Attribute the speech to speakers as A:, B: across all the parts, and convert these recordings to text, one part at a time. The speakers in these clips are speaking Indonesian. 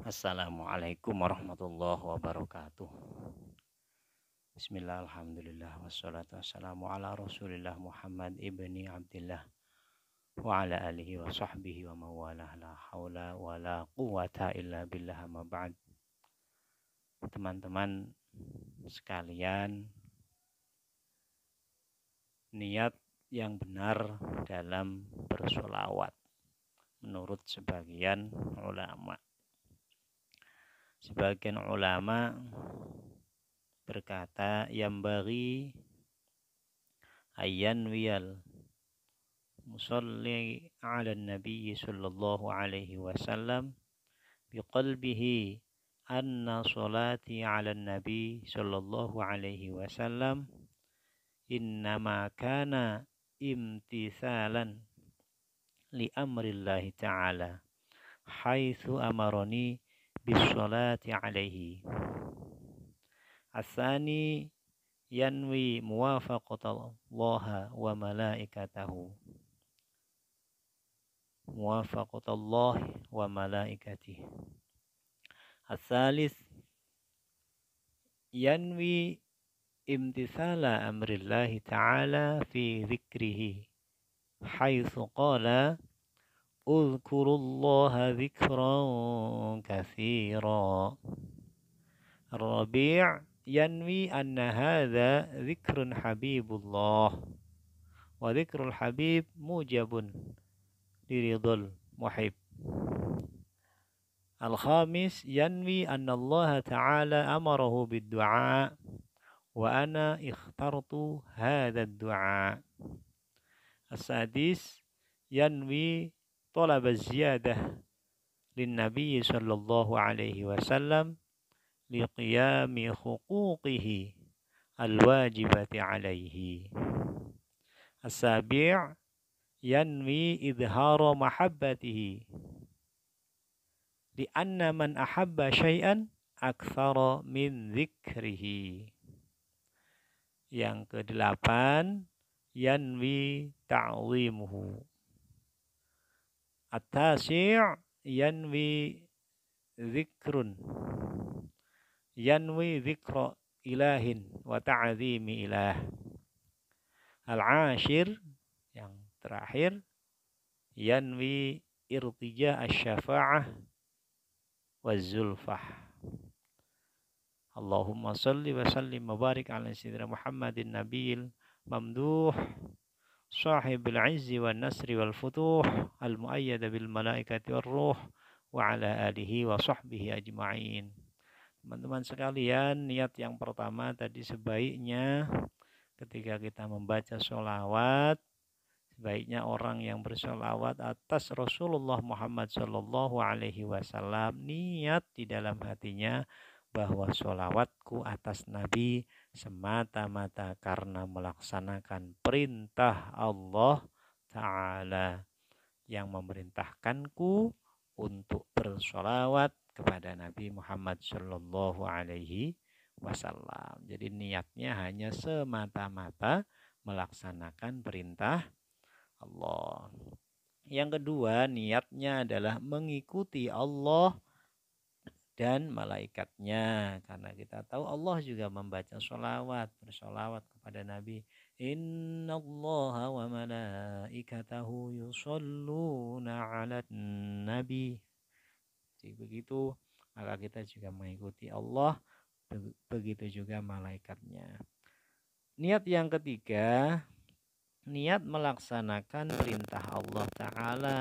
A: Assalamualaikum warahmatullahi wabarakatuh. Bismillah, alhamdulillah, wassalatu wassalamu ala rasulillah Muhammad ibni Abdullah wa ala alihi wa sahbihi wa mawalah la hawla wa la quwata illa billah ma ba'd. Teman-teman sekalian, niat yang benar dalam bersolawat menurut sebagian ulama' sebagian ulama berkata yang bagi ayan wial musalli ala nabi sallallahu alaihi wasallam biqalbihi anna salati ala nabi sallallahu alaihi wasallam innama kana imtisalan li amrillahi ta'ala haithu amaroni بالصلاة عليه الثاني ينوي موافقة الله وملائكته موافقة الله وملائكته الثالث ينوي امتثال أمر الله تعالى في ذكره حيث قال اذكروا الله ذكرا كثيرا الربيع ينوي أن هذا ذكر حبيب الله وذكر الحبيب موجب لرضا المحب الخامس ينوي أن الله تعالى أمره بالدعاء وأنا اخترت هذا الدعاء السادس ينوي طلب الزيادة للنبي صلى الله عليه وسلم لقيام حقوقه الواجبة عليه السابع ينوي إظهار محبته لأن من أحب شيئا أكثر من ذكره yang kedelapan ينوي تعظيمه At-tasi' yanwi zikrun. Yanwi zikra ilahin wa ta'zimi ilah. Al-ashir yang terakhir yanwi irtija asy-syafa'ah wa zulfah. Allahumma salli wa sallim wa barik ala sayyidina Muhammadin nabil mamduh sahibul izzi wal nasri wal futuh al muayyad bil malaikati war ruh wa ala alihi wa sahbihi ajma'in. Teman-teman sekalian, niat yang pertama tadi sebaiknya ketika kita membaca sholawat sebaiknya orang yang bersolawat atas Rasulullah Muhammad Shallallahu Alaihi Wasallam niat di dalam hatinya bahwa solawatku atas Nabi semata-mata karena melaksanakan perintah Allah Ta'ala yang memerintahkanku untuk bersolawat kepada Nabi Muhammad Shallallahu Alaihi Wasallam. Jadi niatnya hanya semata-mata melaksanakan perintah Allah. Yang kedua niatnya adalah mengikuti Allah dan malaikatnya karena kita tahu Allah juga membaca sholawat bersolawat kepada Nabi Inna Allah wa malaikatahu yusalluna ala nabi Jadi begitu maka kita juga mengikuti Allah begitu juga malaikatnya niat yang ketiga niat melaksanakan perintah Allah Ta'ala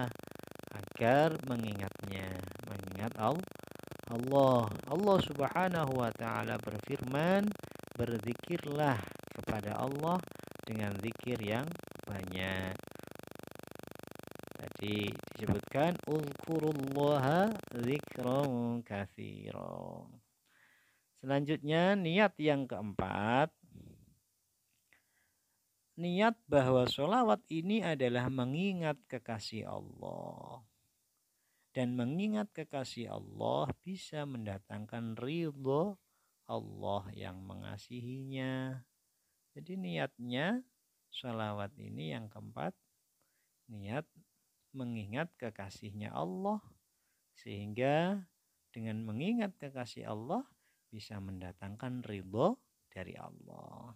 A: agar mengingatnya mengingat Allah Allah. Allah Subhanahu wa taala berfirman, "Berzikirlah kepada Allah dengan zikir yang banyak." Tadi disebutkan uzkurullaha zikran katsira. Selanjutnya niat yang keempat niat bahwa sholawat ini adalah mengingat kekasih Allah dan mengingat kekasih Allah bisa mendatangkan ridho Allah yang mengasihinya. Jadi niatnya salawat ini yang keempat niat mengingat kekasihnya Allah sehingga dengan mengingat kekasih Allah bisa mendatangkan ridho dari Allah.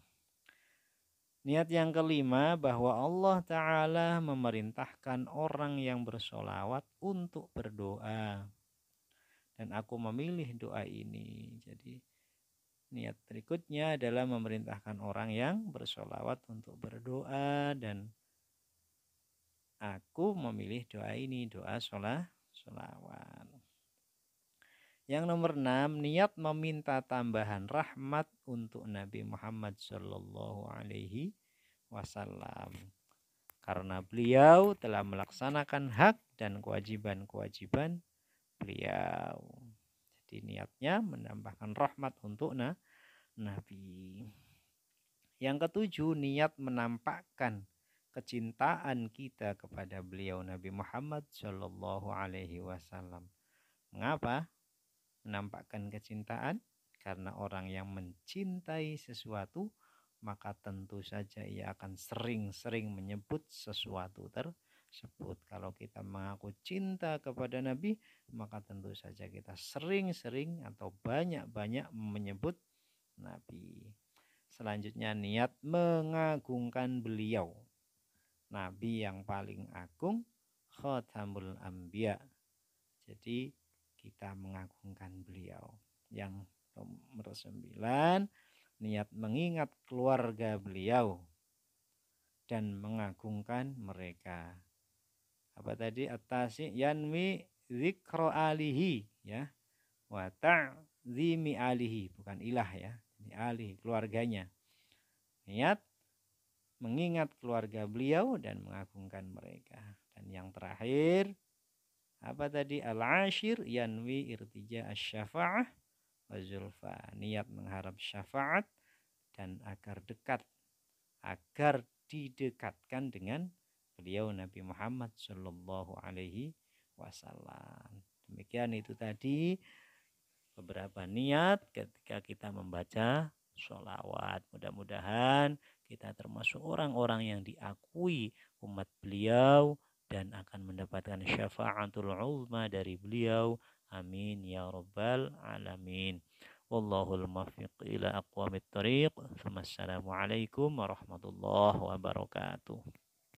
A: Niat yang kelima bahwa Allah Ta'ala memerintahkan orang yang bersolawat untuk berdoa. Dan aku memilih doa ini. Jadi niat berikutnya adalah memerintahkan orang yang bersolawat untuk berdoa. Dan aku memilih doa ini, doa sholat, solawat. Yang nomor enam, niat meminta tambahan rahmat untuk Nabi Muhammad Shallallahu Alaihi Wasallam. Karena beliau telah melaksanakan hak dan kewajiban-kewajiban beliau. Jadi niatnya menambahkan rahmat untuk na Nabi. Yang ketujuh, niat menampakkan kecintaan kita kepada beliau Nabi Muhammad Shallallahu Alaihi Wasallam. Mengapa? menampakkan kecintaan karena orang yang mencintai sesuatu maka tentu saja ia akan sering-sering menyebut sesuatu tersebut. Kalau kita mengaku cinta kepada Nabi, maka tentu saja kita sering-sering atau banyak-banyak menyebut Nabi. Selanjutnya niat mengagungkan beliau. Nabi yang paling agung khatamul Ambiya. Jadi kita mengagungkan beliau. Yang nomor sembilan, niat mengingat keluarga beliau dan mengagungkan mereka. Apa tadi atasi yanwi zikro alihi ya wa zimi alihi bukan ilah ya ini alih keluarganya niat mengingat keluarga beliau dan mengagungkan mereka dan yang terakhir apa tadi al-ashir yanwi irtija asy-syafa'ah wa zulfa niat mengharap syafaat dan agar dekat agar didekatkan dengan beliau Nabi Muhammad Shallallahu alaihi wasallam demikian itu tadi beberapa niat ketika kita membaca sholawat mudah-mudahan kita termasuk orang-orang yang diakui umat beliau dan akan mendapatkan syafaatul ulma dari beliau. Amin ya rabbal alamin. wallahu al muwaffiq ila aqwamit thariq. Assalamualaikum warahmatullahi wabarakatuh.